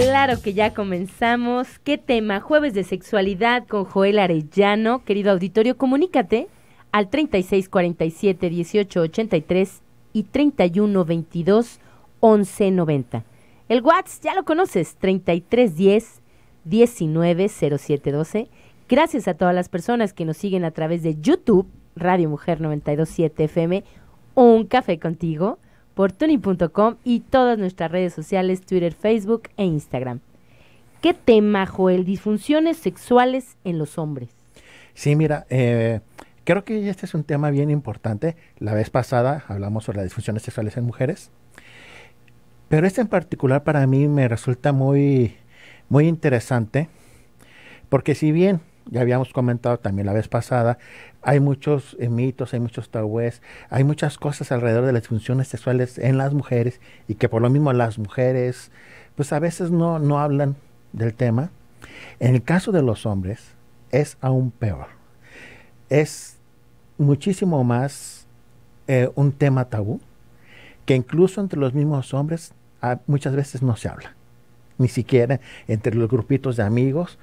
Claro que ya comenzamos. ¿Qué tema? Jueves de sexualidad con Joel Arellano. Querido auditorio, comunícate al 3647 1883 y 3122 1190. El WhatsApp ya lo conoces, 3310 190712. Gracias a todas las personas que nos siguen a través de YouTube, Radio Mujer 927 FM, Un Café Contigo por tuning.com y todas nuestras redes sociales, Twitter, Facebook e Instagram. ¿Qué tema, Joel? Disfunciones sexuales en los hombres. Sí, mira, eh, creo que este es un tema bien importante. La vez pasada hablamos sobre las disfunciones sexuales en mujeres, pero este en particular para mí me resulta muy, muy interesante, porque si bien ya habíamos comentado también la vez pasada, hay muchos eh, mitos, hay muchos tabúes, hay muchas cosas alrededor de las funciones sexuales en las mujeres y que por lo mismo las mujeres pues a veces no, no hablan del tema. En el caso de los hombres es aún peor. Es muchísimo más eh, un tema tabú que incluso entre los mismos hombres ah, muchas veces no se habla, ni siquiera entre los grupitos de amigos.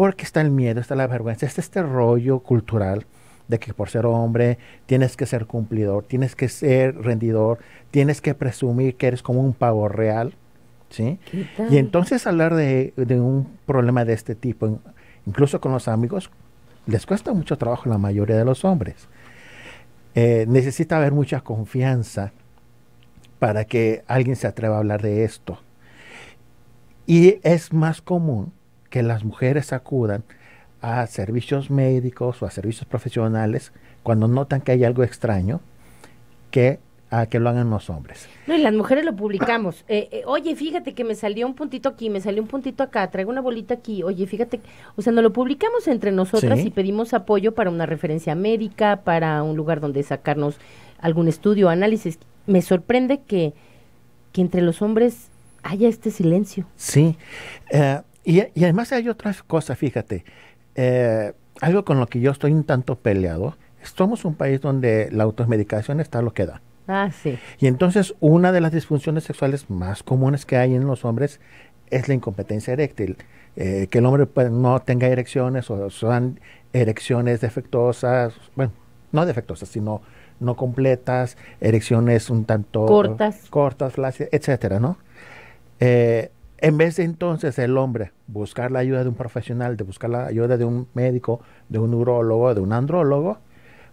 Porque está el miedo, está la vergüenza, está este rollo cultural de que por ser hombre tienes que ser cumplidor, tienes que ser rendidor, tienes que presumir que eres como un pavo real, ¿sí? Y entonces hablar de, un problema de este tipo, incluso con los amigos, les cuesta mucho trabajo la mayoría de los hombres. Eh, necesita haber mucha confianza para que alguien se atreva a hablar de esto. Y es más común que las mujeres acudan a servicios médicos o a servicios profesionales cuando notan que hay algo extraño que a que lo hagan los hombres. No, y las mujeres lo publicamos. Eh, eh, oye, fíjate que me salió un puntito aquí, me salió un puntito acá, traigo una bolita aquí. Oye, fíjate, o sea, no lo publicamos entre nosotras y pedimos apoyo para una referencia médica, para un lugar donde sacarnos algún estudio, análisis. Me sorprende que, que entre los hombres haya este silencio. Sí. Eh, y, además hay otras cosas, fíjate, eh, algo con lo que yo estoy un tanto peleado, somos un país donde la automedicación está lo que da. Ah, sí. Y entonces una de las disfunciones sexuales más comunes que hay en los hombres es la incompetencia eréctil. Eh, que el hombre no tenga erecciones o sean erecciones defectuosas, bueno, no defectuosas, sino no completas, erecciones un tanto cortas, cortas etcétera, ¿no? Eh, en vez de entonces el hombre buscar la ayuda de un profesional, de buscar la ayuda de un médico, de un urologo, de un andrólogo,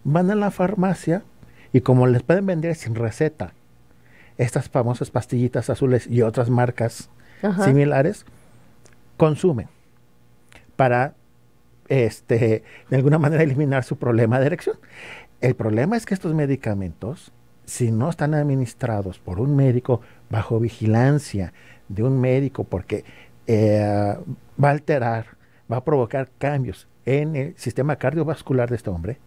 van a la farmacia y como les pueden vender sin receta estas famosas pastillitas azules y otras marcas similares, consumen para este, de alguna manera eliminar su problema de erección. El problema es que estos medicamentos, si no están administrados por un médico bajo vigilancia, de un médico porque eh, va a alterar, va a provocar cambios en el sistema cardiovascular de este hombre.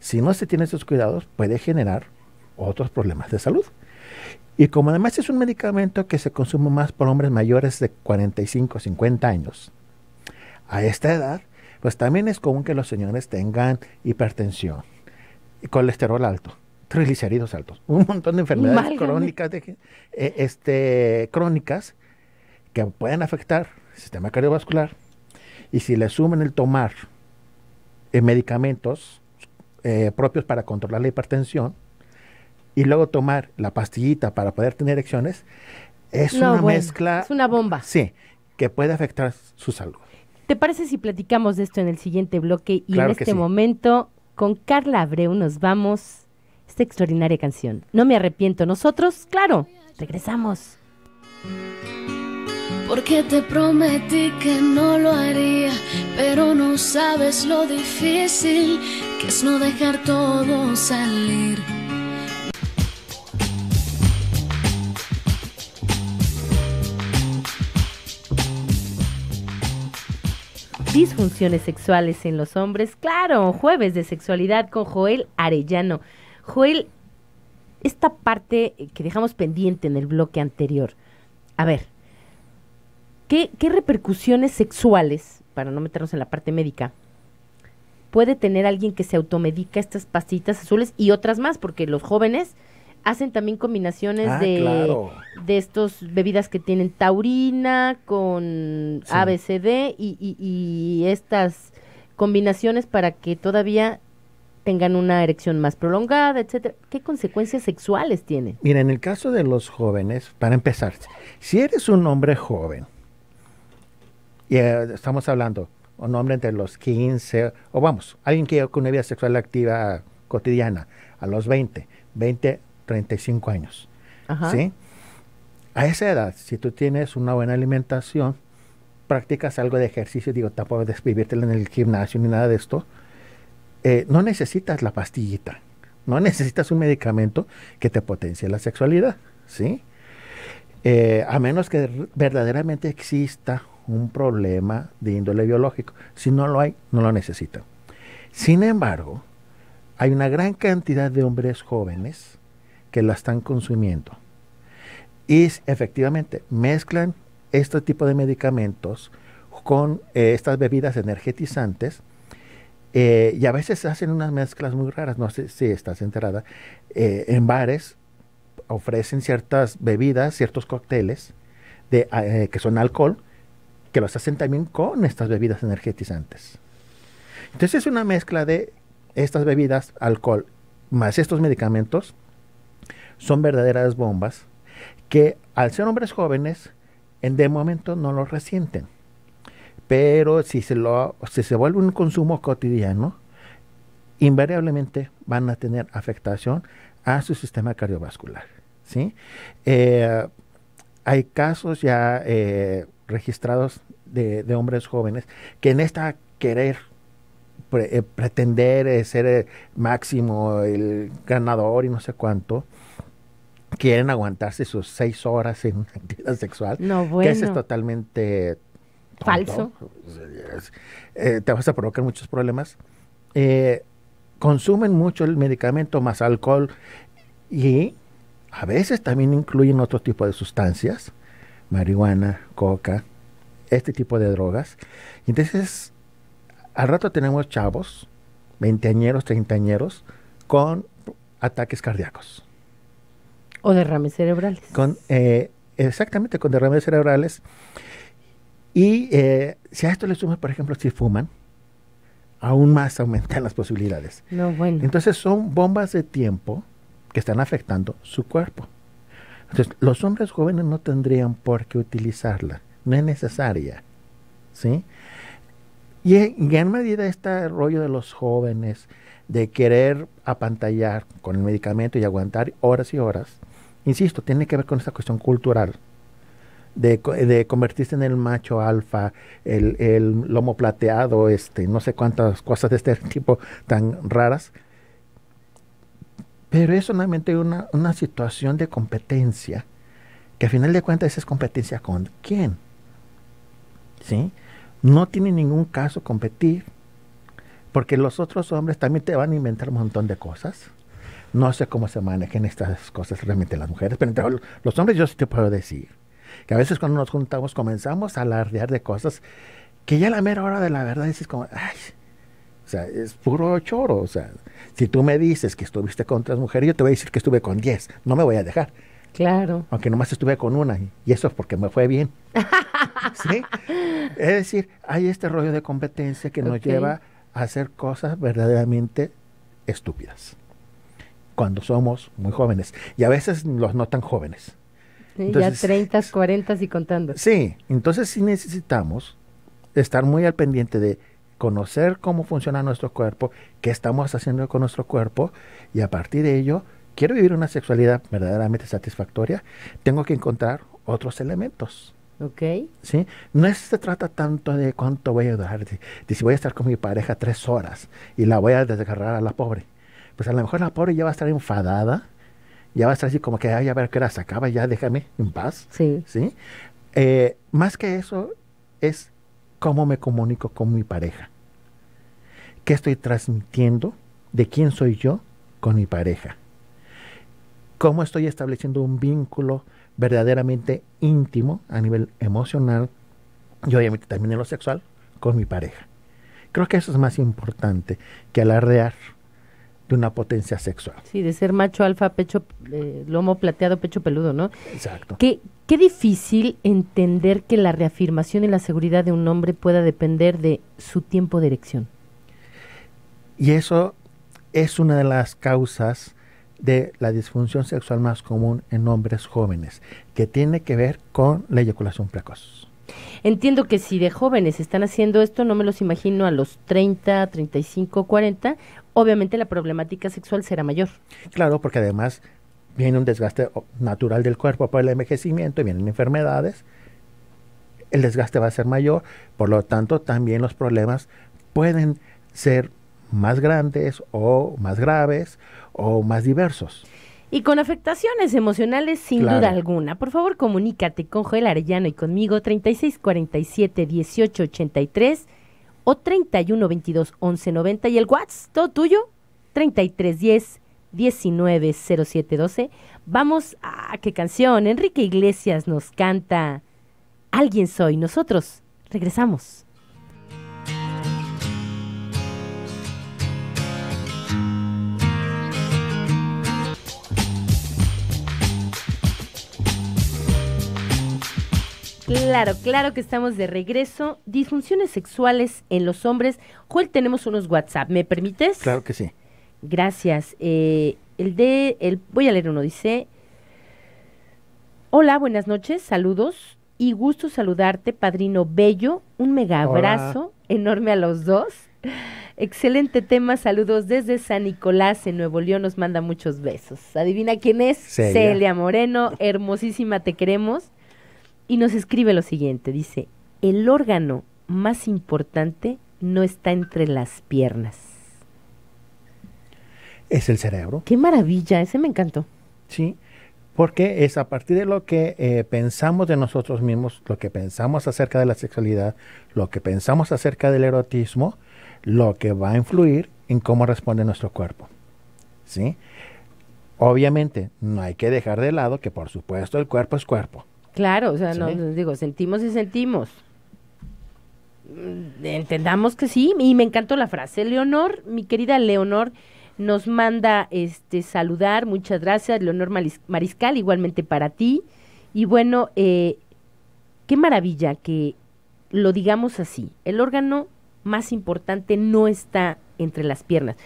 Si no se tiene esos cuidados, puede generar otros problemas de salud. Y como además es un medicamento que se consume más por hombres mayores de 45, 50 años, a esta edad, pues también es común que los señores tengan hipertensión y colesterol alto triglicéridos altos, un montón de enfermedades crónicas, de, eh, este, crónicas que pueden afectar el sistema cardiovascular. Y si le suman el tomar eh, medicamentos eh, propios para controlar la hipertensión y luego tomar la pastillita para poder tener erecciones, es una mezcla. Es una bomba. Sí, que puede afectar su salud. ¿Te parece si platicamos de esto en el siguiente bloque? Y en este momento con Carla Abreu nos vamos esta extraordinaria canción. No me arrepiento. Nosotros, claro, regresamos. Porque te prometí que no lo haría, pero no sabes lo difícil que es no dejar todo salir. Disfunciones sexuales en los hombres, claro, jueves de sexualidad con Joel Arellano. Joel, esta parte que dejamos pendiente en el bloque anterior, a ver, ¿qué, repercusiones sexuales, para no meternos en la parte médica, puede tener alguien que se automedica estas pastillitas azules y otras más? Porque los jóvenes hacen también combinaciones ah, de, estas estos bebidas que tienen taurina con ABCD y, y, estas combinaciones para que todavía tengan una erección más prolongada, etcétera. ¿Qué consecuencias sexuales tiene? Mira, en el caso de los jóvenes, para empezar, si eres un hombre joven, y eh, estamos hablando, un hombre entre los 15, o vamos, alguien que con una vida sexual activa cotidiana, a los 20, 20, 35 años, ¿sí? A esa edad, si tú tienes una buena alimentación, practicas algo de ejercicio, digo, tampoco desvivirte en el gimnasio ni nada de esto, eh, no necesitas la pastillita, no necesitas un medicamento que te potencie la sexualidad, ¿sí? Eh, a menos que verdaderamente exista un problema de índole biológico. Si no lo hay, no lo necesitan. Sin embargo, hay una gran cantidad de hombres jóvenes que la están consumiendo. Y efectivamente mezclan este tipo de medicamentos con eh, estas bebidas energetizantes eh, y a veces hacen unas mezclas muy raras, no sé si estás enterada. Eh, en bares ofrecen ciertas bebidas, ciertos cócteles de, ah, eh, que son alcohol, que los hacen también con estas bebidas energetizantes. Entonces es una mezcla de estas bebidas, alcohol, más estos medicamentos, son verdaderas bombas que al ser hombres jóvenes, en de momento no los resienten pero si se, lo, se vuelve un consumo cotidiano, invariablemente van a tener afectación a su sistema cardiovascular. ¿sí? Eh, hay casos ya eh, registrados de, hombres jóvenes que en esta querer eh, pretender ser el máximo, el ganador y no sé cuánto, quieren aguantarse sus seis horas en actividad sexual, que es totalmente Falso. Pues, eh, te vas a provocar muchos problemas. Eh, consumen mucho el medicamento más alcohol y a veces también incluyen otro tipo de sustancias, marihuana, coca, este tipo de drogas. entonces, al rato tenemos chavos, veinteañeros, treintañeros, con ataques cardíacos. O derrames cerebrales. Con, eh, exactamente, con derrames cerebrales. Y eh, si a esto le sumas, por ejemplo, si fuman, aún más aumentan las posibilidades. Entonces son bombas de tiempo que están afectando su cuerpo. Entonces, los hombres jóvenes no tendrían por qué utilizarla, no es necesaria. ¿Sí? Y en gran medida este rollo de los jóvenes, de querer apantallar con el medicamento y aguantar horas y horas, insisto, tiene que ver con esta cuestión cultural de, convertirse en el macho alfa, el, lomo plateado, este, no sé cuántas cosas de este tipo tan raras. Pero es solamente una, una situación de competencia, que al final de cuentas es competencia con quién. ¿Sí? No tiene ningún caso competir, porque los otros hombres también te van a inventar un montón de cosas. No sé cómo se manejan estas cosas realmente las mujeres, pero los hombres yo sí te puedo decir que a veces cuando nos juntamos comenzamos a alardear de cosas que ya la mera hora de la verdad dices como, ay, o sea, es puro choro. O sea, si tú me dices que estuviste con tres mujeres, yo te voy a decir que estuve con diez. No me voy a dejar. Claro. Aunque nomás estuve con una, y eso es porque me fue bien. ¿Sí? Es decir, hay este rollo de competencia que nos lleva a hacer cosas verdaderamente estúpidas. Cuando somos muy jóvenes. Y a veces los no tan jóvenes ya 30, 40 y contando. Sí, entonces sí necesitamos estar muy al pendiente de conocer cómo funciona nuestro cuerpo, qué estamos haciendo con nuestro cuerpo y a partir de ello, quiero vivir una sexualidad verdaderamente satisfactoria, tengo que encontrar otros elementos. Ok. ¿Sí? No se trata tanto de cuánto voy a durar, de, de, si voy a estar con mi pareja tres horas y la voy a desgarrar a la pobre. Pues a lo mejor la pobre ya va a estar enfadada, ya vas a como que, ay, a ver, que se acaba? ya déjame en paz. Sí. ¿sí? Eh, más que eso, es cómo me comunico con mi pareja. ¿Qué estoy transmitiendo? ¿De quién soy yo con mi pareja? ¿Cómo estoy estableciendo un vínculo verdaderamente íntimo a nivel emocional y obviamente también en lo sexual con mi pareja? Creo que eso es más importante que alardear de una potencia sexual. Sí, de ser macho alfa, pecho, eh, lomo plateado, pecho peludo, ¿no? Exacto. Qué, qué difícil entender que la reafirmación y la seguridad de un hombre pueda depender de su tiempo de erección. Y eso es una de las causas de la disfunción sexual más común en hombres jóvenes, que tiene que ver con la eyaculación precoz. Entiendo que si de jóvenes están haciendo esto, no me los imagino a los 30, 35, 40, obviamente la problemática sexual será mayor. Claro, porque además viene un desgaste natural del cuerpo por el envejecimiento y vienen enfermedades, el desgaste va a ser mayor, por lo tanto también los problemas pueden ser más grandes o más graves o más diversos y con afectaciones emocionales sin duda alguna. Por favor, comunícate con Joel Arellano y conmigo 3647 1883 o 3122-1190 y el WhatsApp, todo tuyo, 3310 190712. Vamos a qué canción. Enrique Iglesias nos canta Alguien soy. Nosotros regresamos. Claro, claro que estamos de regreso. Disfunciones sexuales en los hombres. Joel, tenemos unos WhatsApp. ¿Me permites? Claro que sí. Gracias. Eh, el de, el, voy a leer uno, dice, hola, buenas noches, saludos y gusto saludarte, padrino Bello, un mega abrazo enorme a los dos. Excelente tema, saludos desde San Nicolás en Nuevo León, nos manda muchos besos. Adivina quién es, Celia Moreno, hermosísima, te queremos. Y nos escribe lo siguiente, dice, el órgano más importante no está entre las piernas. Es el cerebro. Qué maravilla, ese me encantó. Sí, porque es a partir de lo que eh, pensamos de nosotros mismos, lo que pensamos acerca de la sexualidad, lo que pensamos acerca del erotismo, lo que va a influir en cómo responde nuestro cuerpo. ¿Sí? Obviamente, no hay que dejar de lado que por supuesto el cuerpo es cuerpo. Claro, o sea, no, nos, digo, sentimos y sentimos. Mm, entendamos que sí, y me encantó la frase. Leonor, mi querida Leonor, nos manda este saludar, muchas gracias, Leonor Mariscal, igualmente para ti. Y bueno, eh, qué maravilla que lo digamos así, el órgano más importante no está entre las piernas.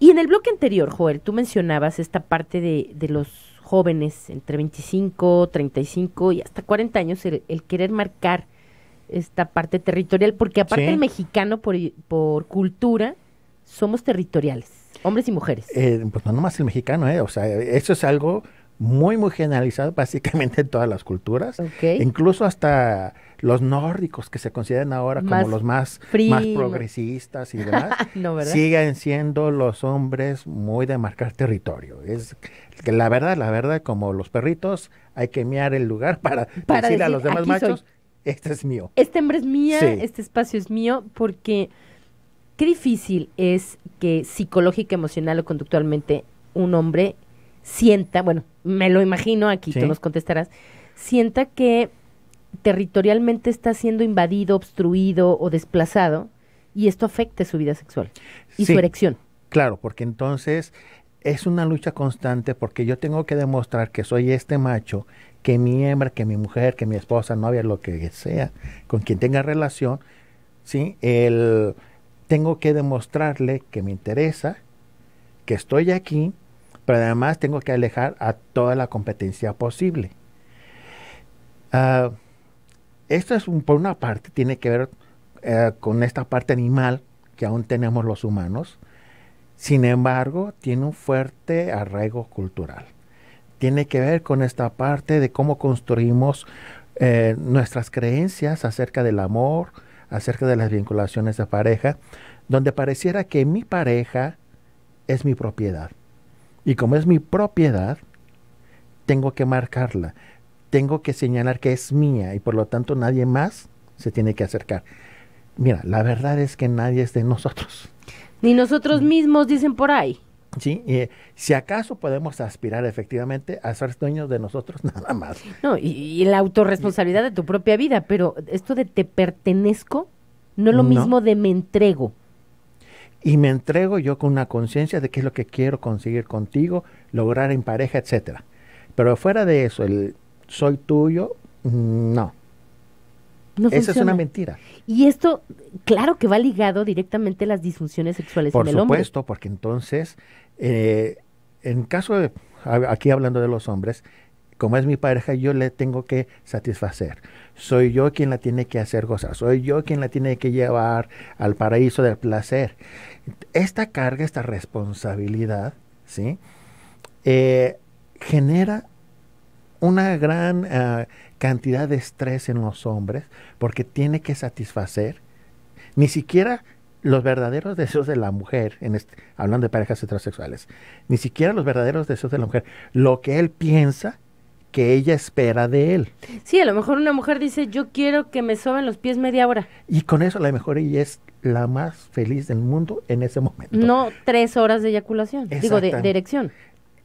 Y en el bloque anterior, Joel, tú mencionabas esta parte de los jóvenes entre 25, 35 y hasta 40 años el, querer marcar esta parte territorial, porque aparte el mexicano por, por cultura somos territoriales, hombres y mujeres. Eh, pues no nomás el mexicano, eh, o sea, eso es algo muy, muy generalizado básicamente en todas las culturas, incluso hasta los nórdicos que se consideran ahora como los más, progresistas y demás, siguen siendo los hombres muy de marcar territorio. Es la verdad, la verdad, como los perritos, hay que mirar el lugar para, decir, a los demás machos, este es mío. Este hombre es mío, este espacio es mío, porque qué difícil es que psicológica, emocional o conductualmente un hombre sienta, bueno, me lo imagino, aquí tú nos contestarás, sienta que territorialmente está siendo invadido, obstruido o desplazado y esto afecte su vida sexual y su erección. Claro, porque entonces es una lucha constante porque yo tengo que demostrar que soy este macho, que mi hembra, que mi mujer, que mi esposa, novia, lo que sea, con quien tenga relación, ¿sí? El, tengo que demostrarle que me interesa, que estoy aquí, pero además tengo que alejar a toda la competencia posible. Ah, esto es por una parte, tiene que ver eh, con esta parte animal que aún tenemos los humanos. Sin embargo, tiene un fuerte arraigo cultural. Tiene que ver con esta parte de cómo construimos eh, nuestras creencias acerca del amor, acerca de las vinculaciones de pareja, donde pareciera que mi pareja es mi propiedad y como es mi propiedad, tengo que marcarla, tengo que señalar que es mía y por lo tanto nadie más se tiene que acercar. Mira, la verdad es que nadie es de nosotros. Ni nosotros mm. mismos dicen por ahí. Sí, y, eh, si acaso podemos aspirar efectivamente a ser dueños de nosotros nada más. No, y, la autorresponsabilidad de tu propia vida, pero esto de te pertenezco no es lo mismo de me entrego y me entrego yo con una conciencia de qué es lo que quiero conseguir contigo, lograr en pareja, etcétera. Pero fuera de eso, el soy tuyo, mm, no. no Esa es una mentira. Y esto, claro que va ligado directamente a las disfunciones sexuales en el hombre. Por supuesto, porque entonces, eh, en caso de, aquí hablando de los hombres, como es mi pareja, yo le tengo que satisfacer. Soy yo quien la tiene que hacer gozar. Soy yo quien la tiene que llevar al paraíso del placer. Esta carga, esta responsabilidad, ¿sí? Eh, genera una gran eh, cantidad de estrés en los hombres porque tiene que satisfacer ni siquiera los verdaderos deseos de la mujer, en hablando de parejas heterosexuales, ni siquiera los verdaderos deseos de la mujer, lo que él piensa que ella espera de él. Sí, a lo mejor una mujer dice, yo quiero que me soben los pies media hora. Y con eso a lo mejor ella es la más feliz del mundo en ese momento. No tres horas de eyaculación, digo, de, erección.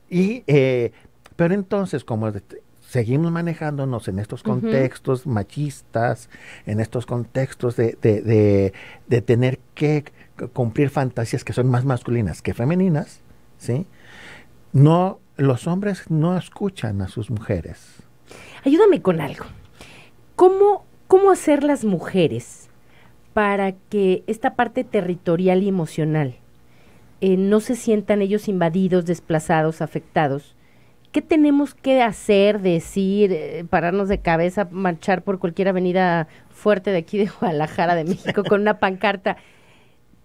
Y, eh, pero entonces, como seguimos manejándonos en estos contextos machistas, en estos contextos de, de, tener que cumplir fantasías que son más masculinas que femeninas, ¿sí? No los hombres no escuchan a sus mujeres. Ayúdame con algo. ¿Cómo, cómo hacer las mujeres para que esta parte territorial y emocional eh, no se sientan ellos invadidos, desplazados, afectados? ¿Qué tenemos que hacer, decir, eh, pararnos de cabeza, marchar por cualquier avenida fuerte de aquí de Guadalajara, de México, con una pancarta?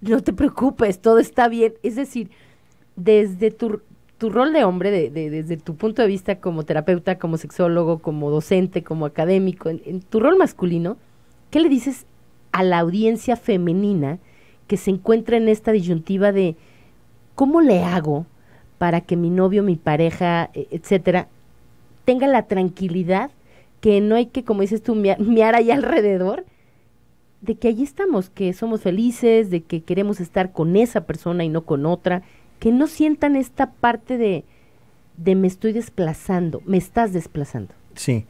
No te preocupes, todo está bien. Es decir, desde tu tu rol de hombre, de, de, desde tu punto de vista como terapeuta, como sexólogo, como docente, como académico, en, tu rol masculino, ¿qué le dices a la audiencia femenina que se encuentra en esta disyuntiva de cómo le hago para que mi novio, mi pareja, e, etcétera, tenga la tranquilidad que no hay que, como dices tú, miar ahí alrededor, de que allí estamos, que somos felices, de que queremos estar con esa persona y no con otra, que no sientan esta parte de, de me estoy desplazando, me estás desplazando. Sí.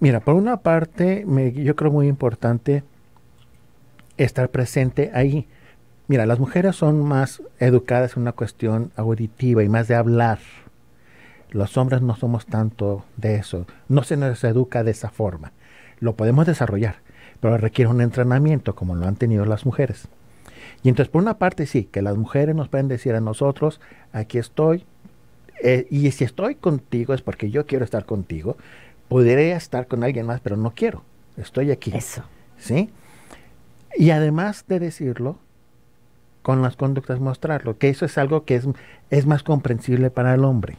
Mira, por una parte, me, yo creo muy importante estar presente ahí. Mira, las mujeres son más educadas en una cuestión auditiva y más de hablar. Los hombres no somos tanto de eso. No se nos educa de esa forma. Lo podemos desarrollar, pero requiere un entrenamiento como lo han tenido las mujeres. Y entonces, por una parte, sí, que las mujeres nos pueden decir a nosotros, aquí estoy, eh, y si estoy contigo es porque yo quiero estar contigo, podría estar con alguien más, pero no quiero, estoy aquí. Eso. ¿Sí? Y además de decirlo, con las conductas mostrarlo, que eso es algo que es, es más comprensible para el hombre.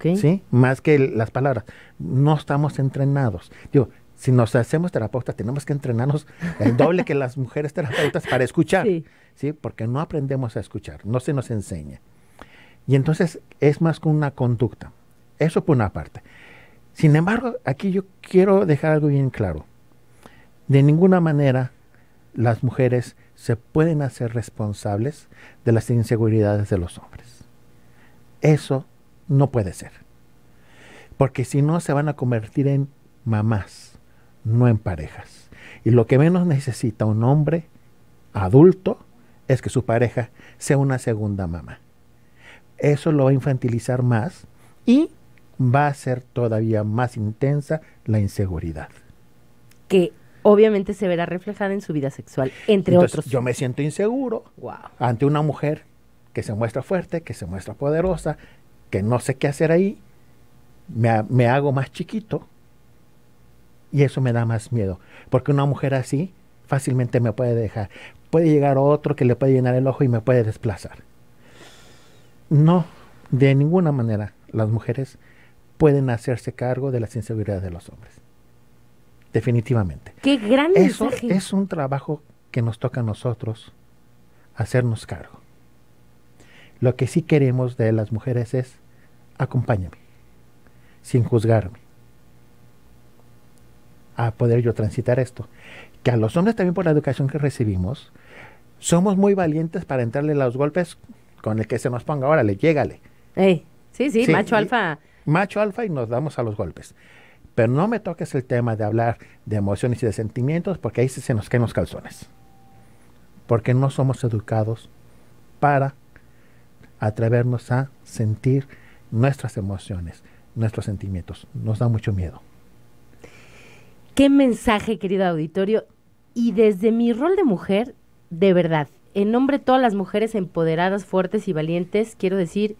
¿Sí? Más que las palabras. No estamos entrenados. Digo, si nos hacemos terapeutas, tenemos que entrenarnos el doble que las mujeres terapeutas para escuchar, sí. Porque no aprendemos a escuchar, no se nos enseña. Y entonces es más que una conducta. Eso por una parte. Sin embargo, aquí yo quiero dejar algo bien claro. De ninguna manera las mujeres se pueden hacer responsables de las inseguridades de los hombres. Eso no puede ser. Porque si no, se van a convertir en mamás no en parejas. Y lo que menos necesita un hombre adulto es que su pareja sea una segunda mamá. Eso lo va a infantilizar más y va a ser todavía más intensa la inseguridad. Que obviamente se verá reflejada en su vida sexual, entre otros. Yo me siento inseguro ante una mujer que se muestra fuerte, que se muestra poderosa, que no sé qué hacer ahí, me, me hago más chiquito y eso me da más miedo, porque una mujer así fácilmente me puede dejar. Puede llegar otro que le puede llenar el ojo y me puede desplazar. No, de ninguna manera las mujeres pueden hacerse cargo de las inseguridades de los hombres. Definitivamente. Qué gran Eso es un trabajo que nos toca a nosotros hacernos cargo. Lo que sí queremos de las mujeres es acompáñame, sin juzgarme, a poder yo transitar esto. Que a los hombres también por la educación que recibimos, somos muy valientes para entrarle los golpes con el que se nos ponga, órale, llégale. sí, sí, macho alfa. Macho alfa y nos damos a los golpes. Pero no me toques el tema de hablar de emociones y de sentimientos porque ahí se nos caen los calzones. Porque no somos educados para atrevernos a sentir nuestras emociones, nuestros sentimientos. Nos da mucho miedo. Qué mensaje, querido auditorio. Y desde mi rol de mujer, de verdad, en nombre de todas las mujeres empoderadas, fuertes y valientes, quiero decir,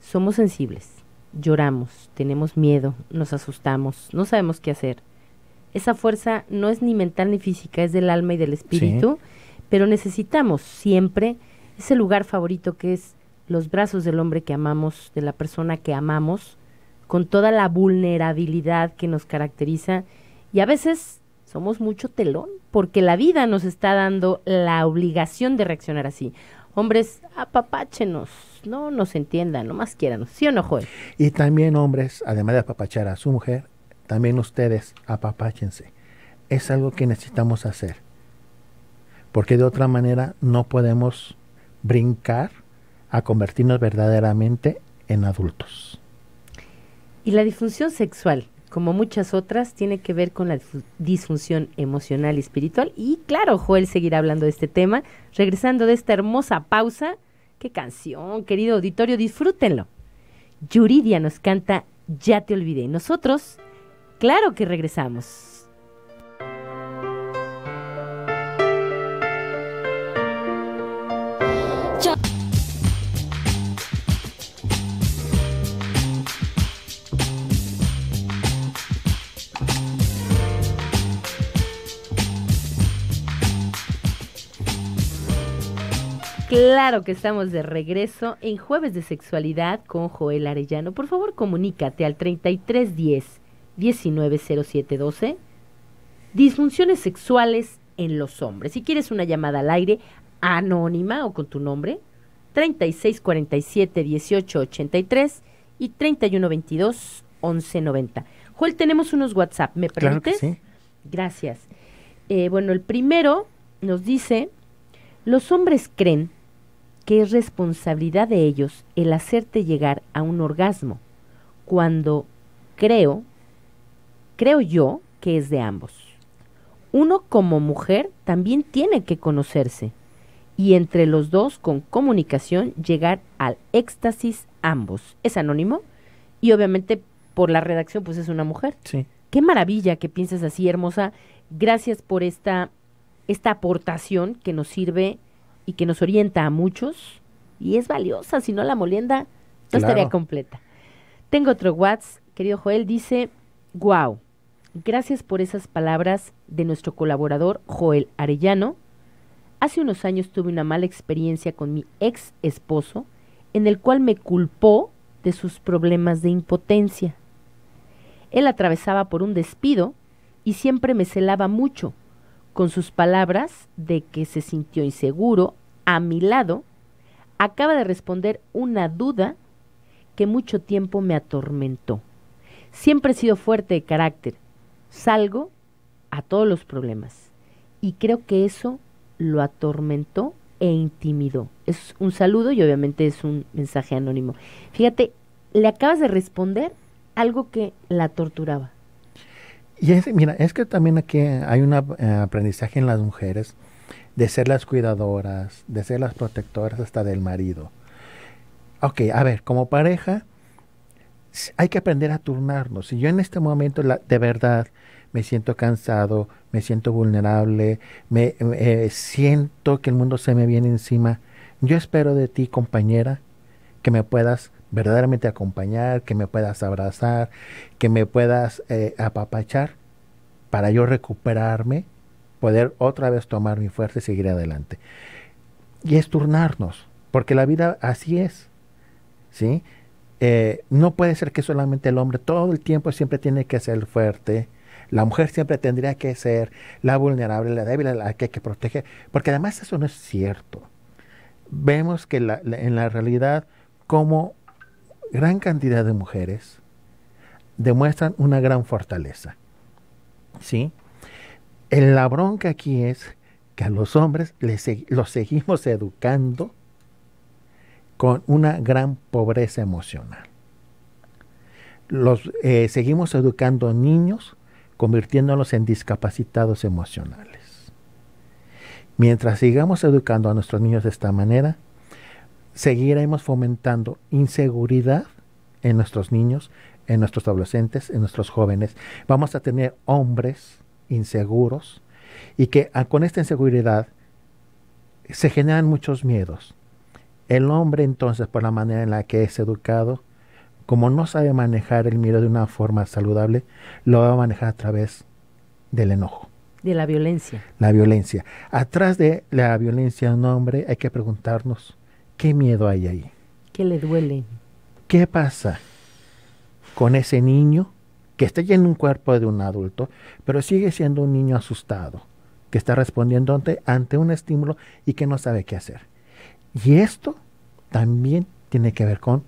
somos sensibles, lloramos, tenemos miedo, nos asustamos, no sabemos qué hacer. Esa fuerza no es ni mental ni física, es del alma y del espíritu, pero necesitamos siempre ese lugar favorito que es los brazos del hombre que amamos, de la persona que amamos, con toda la vulnerabilidad que nos caracteriza y a veces somos mucho telón, porque la vida nos está dando la obligación de reaccionar así. Hombres, apapáchenos, no nos entiendan, nomás quieran, ¿sí o no, Joel? Y también hombres, además de apapachar a su mujer, también ustedes apapáchense. Es algo que necesitamos hacer, porque de otra manera no podemos brincar a convertirnos verdaderamente en adultos. Y la disfunción sexual, como muchas otras, tiene que ver con la disfunción emocional y espiritual. Y claro, Joel seguirá hablando de este tema, regresando de esta hermosa pausa. ¡Qué canción, querido auditorio! Disfrútenlo. Yuridia nos canta Ya te olvidé. Nosotros, claro que regresamos. Claro que estamos de regreso en Jueves de Sexualidad con Joel Arellano. Por favor, comunícate al 3310 190712. Disfunciones sexuales en los hombres. Si quieres una llamada al aire anónima o con tu nombre, 3647 1883 y 3122 1190. Joel, tenemos unos WhatsApp, ¿me permites? Gracias. Eh, bueno, el primero nos dice, los hombres creen que es responsabilidad de ellos el hacerte llegar a un orgasmo, cuando creo, creo yo que es de ambos. Uno como mujer también tiene que conocerse y entre los dos con comunicación llegar al éxtasis ambos. Es anónimo y obviamente por la redacción pues es una mujer. Sí. Qué maravilla que pienses así, hermosa. Gracias por esta esta aportación que nos sirve y que nos orienta a muchos y es valiosa, si no la molienda no estaría completa. Tengo otro WhatsApp, querido Joel, dice, wow, gracias por esas palabras de nuestro colaborador Joel Arellano. Hace unos años tuve una mala experiencia con mi ex esposo, en el cual me culpó de sus problemas de impotencia. Él atravesaba por un despido y siempre me celaba mucho, con sus palabras de que se sintió inseguro a mi lado, acaba de responder una duda que mucho tiempo me atormentó. Siempre he sido fuerte de carácter, salgo a todos los problemas y creo que eso lo atormentó e intimidó. Es un saludo y obviamente es un mensaje anónimo. Fíjate, le acabas de responder algo que la torturaba. Y es, mira, es que también aquí hay un eh, aprendizaje en las mujeres de ser las cuidadoras, de ser las protectoras hasta del marido. Ok, a ver, como pareja hay que aprender a turnarnos. Si yo en este momento de verdad me siento cansado, me siento vulnerable, me eh, siento que el mundo se me viene encima, yo espero de ti, compañera, que me puedas verdaderamente acompañar, que me puedas abrazar, que me puedas eh, apapachar para yo recuperarme, poder otra vez tomar mi fuerza y seguir adelante. Y es turnarnos, porque la vida así es. ¿sí? Eh, no puede ser que solamente el hombre todo el tiempo siempre tiene que ser fuerte, la mujer siempre tendría que ser la vulnerable, la débil, la que hay que proteger, porque además eso no es cierto. Vemos que en la realidad como gran cantidad de mujeres demuestran una gran fortaleza. ¿Sí? El la bronca aquí es que a los hombres les, los seguimos educando con una gran pobreza emocional. Los eh, seguimos educando niños convirtiéndolos en discapacitados emocionales. Mientras sigamos educando a nuestros niños de esta manera, seguiremos fomentando inseguridad en nuestros niños, en nuestros adolescentes, en nuestros jóvenes. Vamos a tener hombres inseguros y que ah, con esta inseguridad se generan muchos miedos. El hombre entonces, por la manera en la que es educado, como no sabe manejar el miedo de una forma saludable, lo va a manejar a través del enojo. De la violencia. La violencia. Atrás de la violencia de un hombre hay que preguntarnos, ¿Qué miedo hay ahí? ¿Qué le duele? ¿Qué pasa con ese niño que está ya en un cuerpo de un adulto, pero sigue siendo un niño asustado, que está respondiendo ante, un estímulo y que no sabe qué hacer? Y esto también tiene que ver con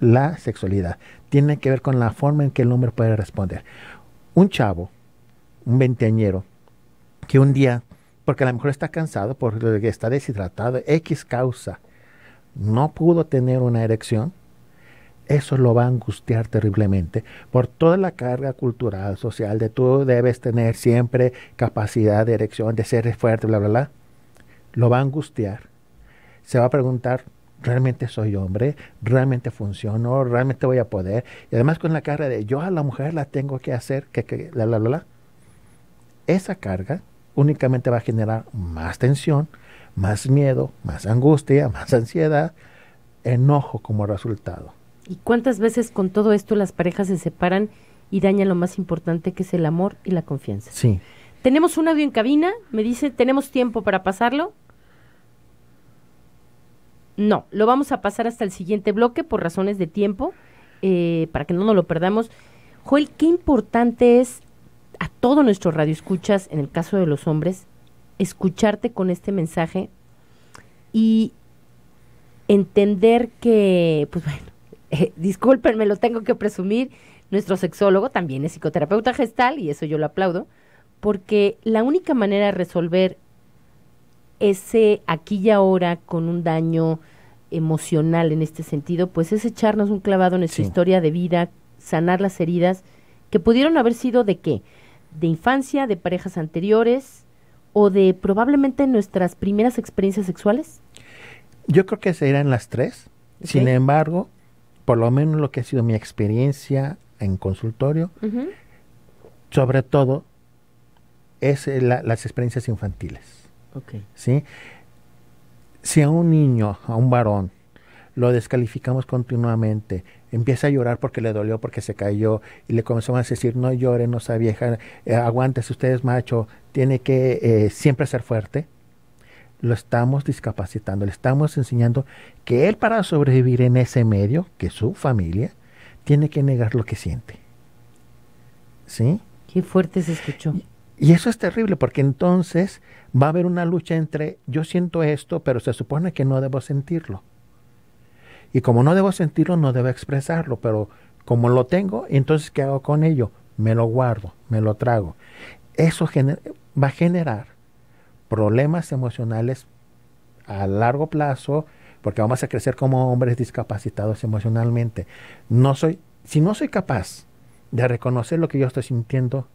la sexualidad, tiene que ver con la forma en que el hombre puede responder. Un chavo, un veinteañero, que un día, porque a lo mejor está cansado, porque está deshidratado, X causa, no pudo tener una erección, eso lo va a angustiar terriblemente por toda la carga cultural, social, de tú debes tener siempre capacidad de erección, de ser fuerte, bla, bla, bla. Lo va a angustiar. Se va a preguntar, ¿realmente soy hombre? ¿Realmente funciono? ¿Realmente voy a poder? Y además con la carga de yo a la mujer la tengo que hacer, que, que, bla, bla, bla. Esa carga únicamente va a generar más tensión, más miedo, más angustia, más ansiedad, enojo como resultado. ¿Y cuántas veces con todo esto las parejas se separan y dañan lo más importante que es el amor y la confianza? Sí. Tenemos un audio en cabina, me dice, ¿tenemos tiempo para pasarlo? No, lo vamos a pasar hasta el siguiente bloque por razones de tiempo, eh, para que no nos lo perdamos. Joel, qué importante es a todo nuestro radio escuchas, en el caso de los hombres, escucharte con este mensaje y entender que, pues bueno, eh, discúlpenme, lo tengo que presumir, nuestro sexólogo también es psicoterapeuta gestal y eso yo lo aplaudo, porque la única manera de resolver ese aquí y ahora con un daño emocional en este sentido, pues es echarnos un clavado en nuestra historia de vida, sanar las heridas que pudieron haber sido de qué? De infancia, de parejas anteriores, o de probablemente nuestras primeras experiencias sexuales? Yo creo que serán las tres. Sin embargo, por lo menos lo que ha sido mi experiencia en consultorio, sobre todo, es las experiencias infantiles. ¿sí? Si a un niño, a un varón, lo descalificamos continuamente, empieza a llorar porque le dolió, porque se cayó, y le comenzamos a decir, no llore, no sea vieja, eh, aguántese, usted macho, tiene que eh, siempre ser fuerte, lo estamos discapacitando, le estamos enseñando que él para sobrevivir en ese medio, que su familia, tiene que negar lo que siente. ¿Sí? Qué fuerte se escuchó. Y eso es terrible porque entonces va a haber una lucha entre yo siento esto, pero se supone que no debo sentirlo. Y como no debo sentirlo, no debo expresarlo, pero como lo tengo, entonces ¿qué hago con ello? Me lo guardo, me lo trago. Eso va a generar problemas emocionales a largo plazo, porque vamos a crecer como hombres discapacitados emocionalmente. No soy, si no soy capaz de reconocer lo que yo estoy sintiendo,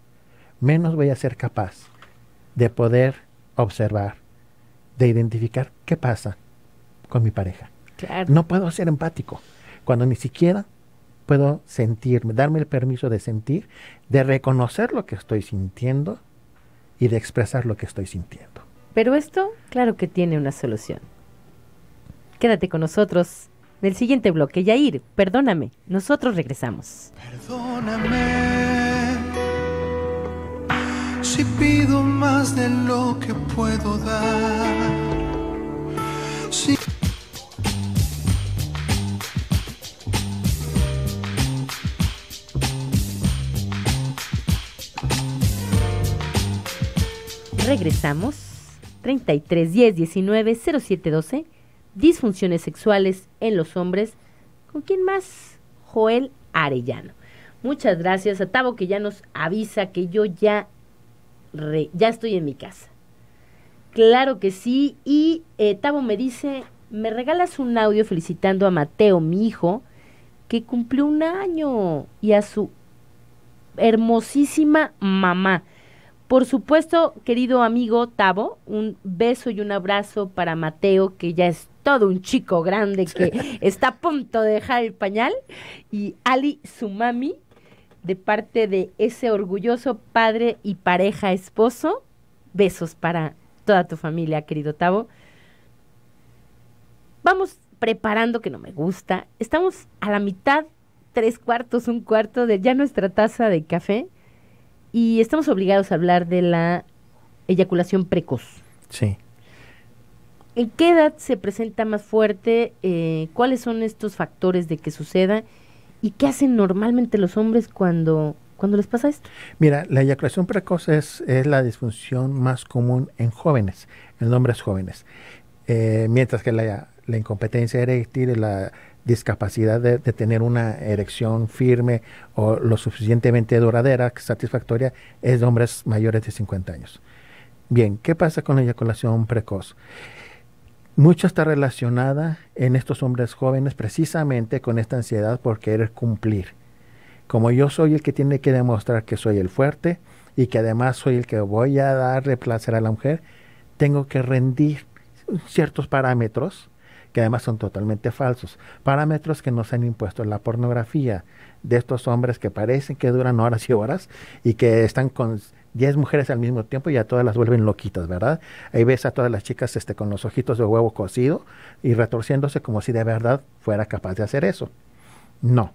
menos voy a ser capaz de poder observar, de identificar qué pasa con mi pareja. No puedo ser empático cuando ni siquiera puedo sentirme, darme el permiso de sentir, de reconocer lo que estoy sintiendo y de expresar lo que estoy sintiendo. Pero esto, claro que tiene una solución. Quédate con nosotros en el siguiente bloque. Yair, perdóname, nosotros regresamos. Perdóname si pido más de lo que puedo dar. Si Regresamos. 33 10 19 07 Disfunciones sexuales en los hombres. ¿Con quién más? Joel Arellano. Muchas gracias a Tavo que ya nos avisa que yo ya, ya estoy en mi casa. Claro que sí. Y eh, Tavo me dice, me regalas un audio felicitando a Mateo, mi hijo, que cumplió un año, y a su hermosísima mamá. Por supuesto, querido amigo Tavo, un beso y un abrazo para Mateo, que ya es todo un chico grande que está a punto de dejar el pañal, y Ali, su mami, de parte de ese orgulloso padre y pareja esposo. Besos para toda tu familia, querido Tavo. Vamos preparando que no me gusta. Estamos a la mitad, tres cuartos, un cuarto de ya nuestra taza de café. Y estamos obligados a hablar de la eyaculación precoz. Sí. ¿En qué edad se presenta más fuerte? Eh, ¿Cuáles son estos factores de que suceda? ¿Y qué hacen normalmente los hombres cuando, cuando les pasa esto? Mira, la eyaculación precoz es, es la disfunción más común en jóvenes, en hombres jóvenes. Eh, mientras que la, la incompetencia eréctil, la, discapacidad de, tener una erección firme o lo suficientemente duradera, satisfactoria, es de hombres mayores de 50 años. Bien, ¿qué pasa con la eyaculación precoz? Mucha está relacionada en estos hombres jóvenes precisamente con esta ansiedad por querer cumplir. Como yo soy el que tiene que demostrar que soy el fuerte y que además soy el que voy a darle placer a la mujer, tengo que rendir ciertos parámetros además son totalmente falsos, parámetros que nos han impuesto la pornografía de estos hombres que parecen que duran horas y horas y que están con 10 mujeres al mismo tiempo y a todas las vuelven loquitas, ¿verdad? Ahí ves a todas las chicas este, con los ojitos de huevo cocido y retorciéndose como si de verdad fuera capaz de hacer eso. No.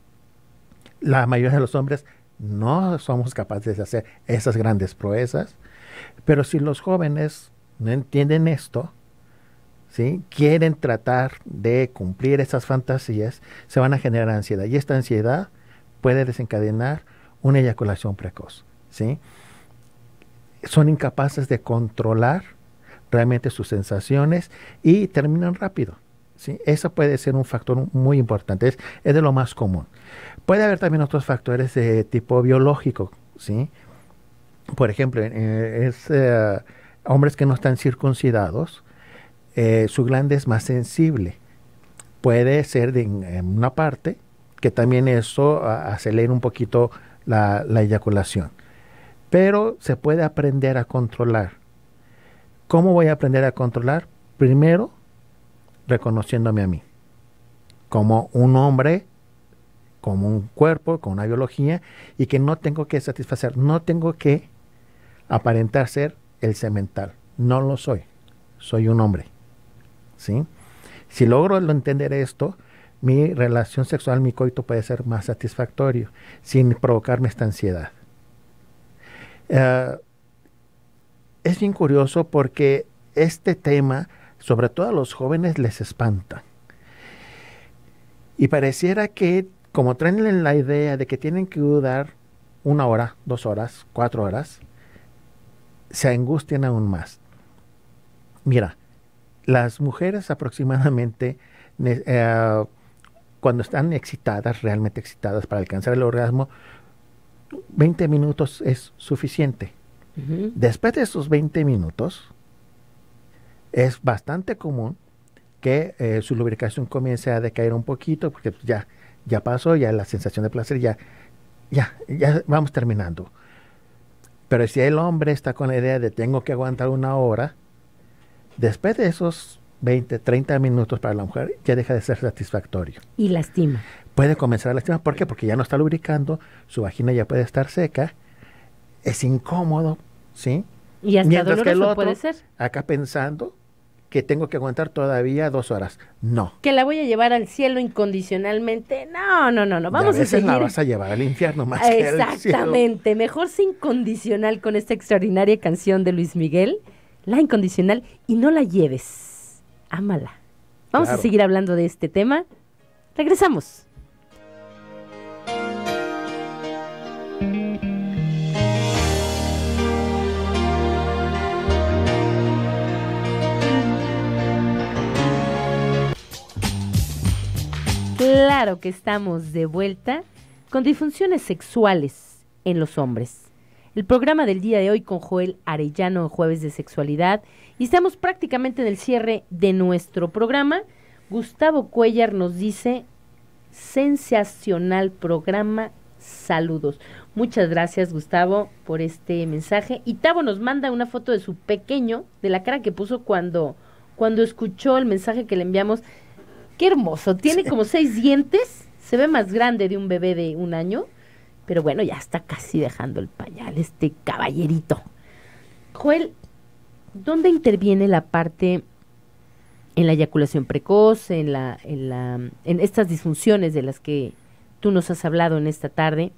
La mayoría de los hombres no somos capaces de hacer esas grandes proezas, pero si los jóvenes no entienden esto, quieren tratar de cumplir esas fantasías, se van a generar ansiedad. Y esta ansiedad puede desencadenar una eyaculación precoz. Son incapaces de controlar realmente sus sensaciones y terminan rápido. ¿sí? Eso puede ser un factor muy importante, es, de lo más común. Puede haber también otros factores de tipo biológico. Por ejemplo, es, eh, hombres que no están circuncidados, eh, su glande es más sensible. Puede ser de, en una parte, que también eso acelera un poquito la, la eyaculación. Pero se puede aprender a controlar. ¿Cómo voy a aprender a controlar? Primero, reconociéndome a mí. Como un hombre como un cuerpo, con una biología, y que no tengo que satisfacer, no tengo que aparentar ser el semental. No lo soy, soy un hombre. Si logro entender esto, mi relación sexual, mi coito puede ser más satisfactorio, sin provocarme esta ansiedad. Eh, es bien curioso porque este tema, sobre todo a los jóvenes, les espanta. Y pareciera que, como traen la idea de que tienen que dudar una hora, dos horas, cuatro horas, se angustian aún más. Mira, las mujeres aproximadamente eh, cuando están excitadas, realmente excitadas para alcanzar el orgasmo, 20 minutos es suficiente. Después de esos 20 minutos, es bastante común que eh, su lubricación comience a decaer un poquito, porque ya, ya pasó, ya la sensación de placer, ya, ya, ya vamos terminando. Pero si el hombre está con la idea de tengo que aguantar una hora, Después de esos 20, 30 minutos para la mujer ya deja de ser satisfactorio. Y lastima. Puede comenzar a lastimar. ¿Por qué? Porque ya no está lubricando, su vagina ya puede estar seca, es incómodo, ¿sí? Y hasta Mientras que puede ser. Acá pensando que tengo que aguantar todavía dos horas. No. Que la voy a llevar al cielo incondicionalmente. No, no, no, no. Vamos a, veces seguir. la vas a llevar al infierno más Exactamente. Que al cielo. Mejor sin condicional con esta extraordinaria canción de Luis Miguel la incondicional y no la lleves. Ámala. Vamos a seguir hablando de este tema. Regresamos. Claro que estamos de vuelta con disfunciones sexuales en los hombres el programa del día de hoy con Joel Arellano, jueves de sexualidad. Y estamos prácticamente en el cierre de nuestro programa. Gustavo Cuellar nos dice, sensacional programa, saludos. Muchas gracias Gustavo por este mensaje. Y Tavo nos manda una foto de su pequeño, de la cara que puso cuando, cuando escuchó el mensaje que le enviamos. Qué hermoso, tiene como seis dientes, se ve más grande de un bebé de un año. Pero bueno, ya está casi dejando el pañal este caballerito. Joel, ¿dónde interviene la parte en la eyaculación precoz, en, la, en, la, en estas disfunciones de las que tú nos has hablado en esta tarde?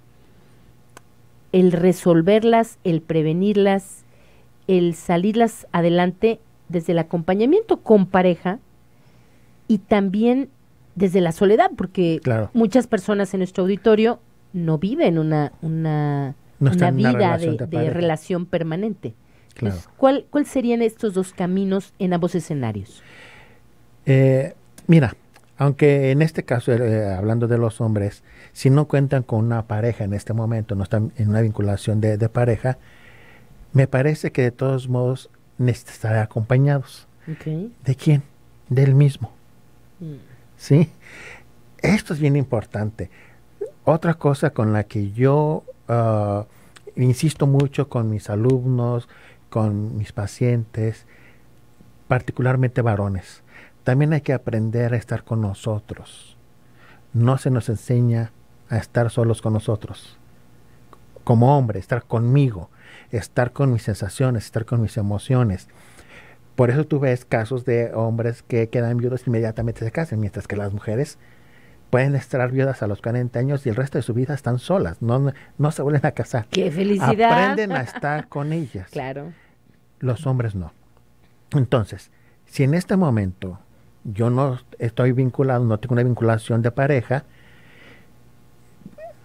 El resolverlas, el prevenirlas, el salirlas adelante desde el acompañamiento con pareja y también desde la soledad, porque muchas personas en nuestro auditorio no viven una, una, vida de, relación permanente. Claro. ¿cuál, ¿Cuál serían estos dos caminos en ambos escenarios? Eh, mira, aunque en este caso, eh, hablando de los hombres, si no cuentan con una pareja en este momento, no están en una vinculación de, pareja, me parece que de todos modos necesitarán acompañados. ¿De quién? Del mismo. Mm. ¿Sí? Esto es bien importante. Otra cosa con la que yo ah, insisto mucho con mis alumnos, con mis pacientes, particularmente varones, también hay que aprender a estar con nosotros. No se nos enseña a estar solos con nosotros. Como hombre, estar conmigo, estar con mis sensaciones, estar con mis emociones. Por eso tú ves casos de hombres que quedan viudos inmediatamente se casan, mientras que las mujeres pueden estar viudas a los 40 años y el resto de su vida están solas, no, se vuelven a casar. ¡Qué felicidad! Aprenden a estar con ellas. Claro. Los hombres no. Entonces, si en este momento yo no estoy vinculado, no tengo una vinculación de pareja,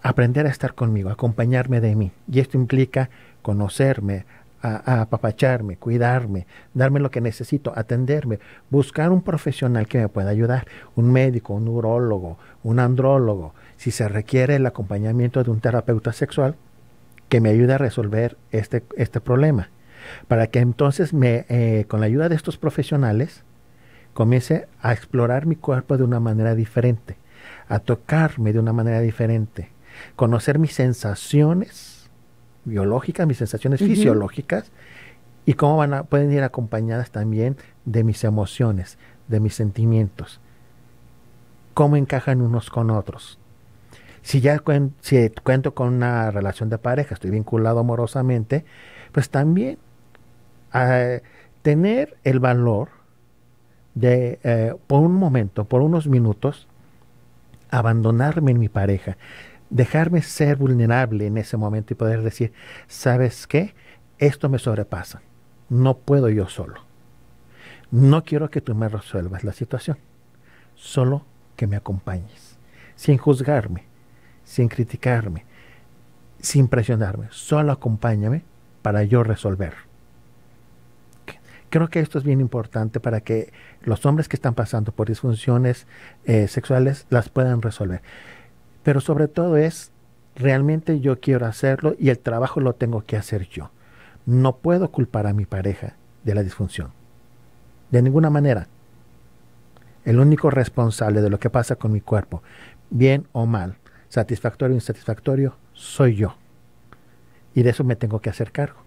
aprender a estar conmigo, acompañarme de mí. Y esto implica conocerme, a, apapacharme, cuidarme, darme lo que necesito, atenderme, buscar un profesional que me pueda ayudar, un médico, un urologo, un andrólogo, si se requiere el acompañamiento de un terapeuta sexual que me ayude a resolver este, este problema, para que entonces me, eh, con la ayuda de estos profesionales comience a explorar mi cuerpo de una manera diferente, a tocarme de una manera diferente, conocer mis sensaciones biológicas, mis sensaciones fisiológicas y cómo van a, pueden ir acompañadas también de mis emociones, de mis sentimientos, cómo encajan unos con otros. Si ya si cuento con una relación de pareja, estoy vinculado amorosamente, pues también ah, tener el valor de, eh, por un momento, por unos minutos, abandonarme en mi pareja, dejarme ser vulnerable en ese momento y poder decir, ¿sabes qué? Esto me sobrepasa. No puedo yo solo. No quiero que tú me resuelvas la situación. Solo que me acompañes. Sin juzgarme, sin criticarme, sin presionarme. Solo acompáñame para yo resolver. Creo que esto es bien importante para que los hombres que están pasando por disfunciones eh, sexuales las puedan resolver. Pero sobre todo es, realmente yo quiero hacerlo y el trabajo lo tengo que hacer yo. No puedo culpar a mi pareja de la disfunción. De ninguna manera. El único responsable de lo que pasa con mi cuerpo, bien o mal, satisfactorio o insatisfactorio, soy yo. Y de eso me tengo que hacer cargo.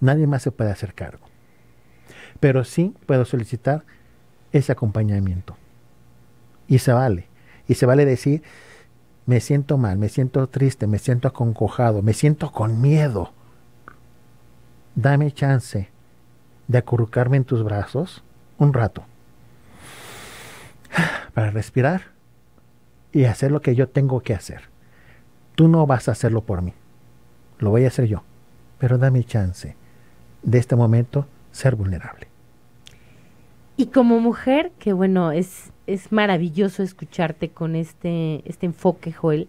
Nadie más se puede hacer cargo. Pero sí puedo solicitar ese acompañamiento. Y se vale. Y se vale decir, me siento mal, me siento triste, me siento aconcojado, me siento con miedo. Dame chance de acurrucarme en tus brazos un rato para respirar y hacer lo que yo tengo que hacer. Tú no vas a hacerlo por mí, lo voy a hacer yo, pero dame chance de este momento ser vulnerable. Y como mujer, que bueno, es, es maravilloso escucharte con este, este enfoque, Joel.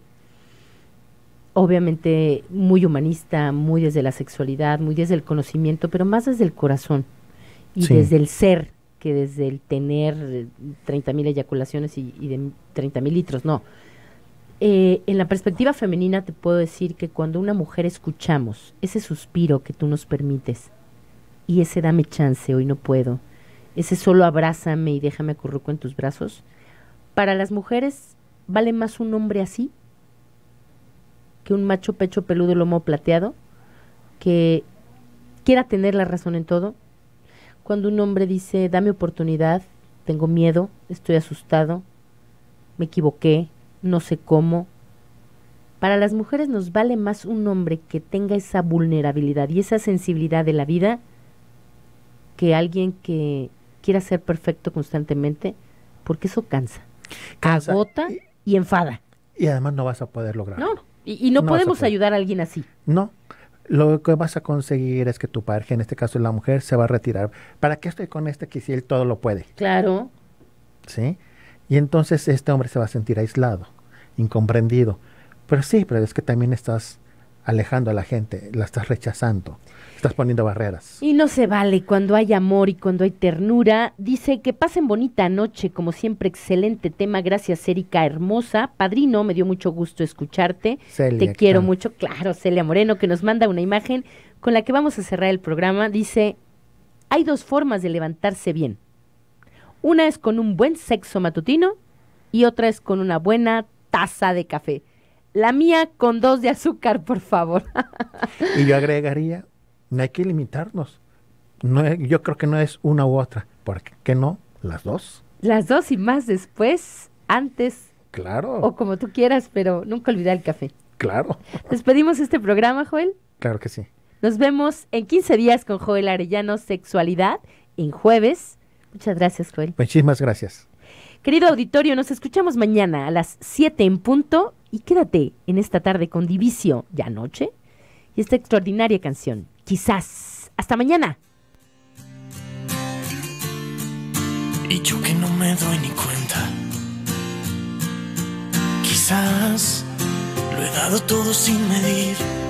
Obviamente muy humanista, muy desde la sexualidad, muy desde el conocimiento, pero más desde el corazón y desde el ser que desde el tener 30 mil eyaculaciones y, y de 30 mil litros, no. Eh, en la perspectiva femenina te puedo decir que cuando una mujer escuchamos ese suspiro que tú nos permites y ese dame chance, hoy no puedo, ese solo abrázame y déjame acurruco en tus brazos, para las mujeres vale más un hombre así que un macho pecho peludo lomo plateado que quiera tener la razón en todo. Cuando un hombre dice, dame oportunidad, tengo miedo, estoy asustado, me equivoqué, no sé cómo. Para las mujeres nos vale más un hombre que tenga esa vulnerabilidad y esa sensibilidad de la vida que alguien que quiera ser perfecto constantemente, porque eso cansa, agota y, enfada. Y además no vas a poder lograrlo. No, y, no, podemos ayudar a alguien así. No, lo que vas a conseguir es que tu pareja, en este caso la mujer, se va a retirar. ¿Para qué estoy con este que si él todo lo puede? Claro. ¿Sí? Y entonces este hombre se va a sentir aislado, incomprendido. Pero sí, pero es que también estás alejando a la gente, la estás rechazando, estás poniendo barreras. Y no se vale cuando hay amor y cuando hay ternura. Dice que pasen bonita noche, como siempre, excelente tema. Gracias, Erika Hermosa. Padrino, me dio mucho gusto escucharte. Te quiero mucho. Claro, Celia Moreno, que nos manda una imagen con la que vamos a cerrar el programa. Dice, hay dos formas de levantarse bien. Una es con un buen sexo matutino y otra es con una buena taza de café. La mía con dos de azúcar, por favor. y yo agregaría, no hay que limitarnos. No, yo creo que no es una u otra. ¿Por qué no? Las dos. Las dos y más después, antes. Claro. O como tú quieras, pero nunca olvidar el café. Claro. ¿Despedimos este programa, Joel? Claro que sí. Nos vemos en 15 días con Joel Arellano, Sexualidad, en jueves. Muchas gracias, Joel. Muchísimas gracias. Querido auditorio, nos escuchamos mañana a las 7 en punto y quédate en esta tarde con Divisio, ya anoche y esta extraordinaria canción. Quizás. Hasta mañana. Y yo que no me doy ni cuenta. Quizás lo he dado todo sin medir.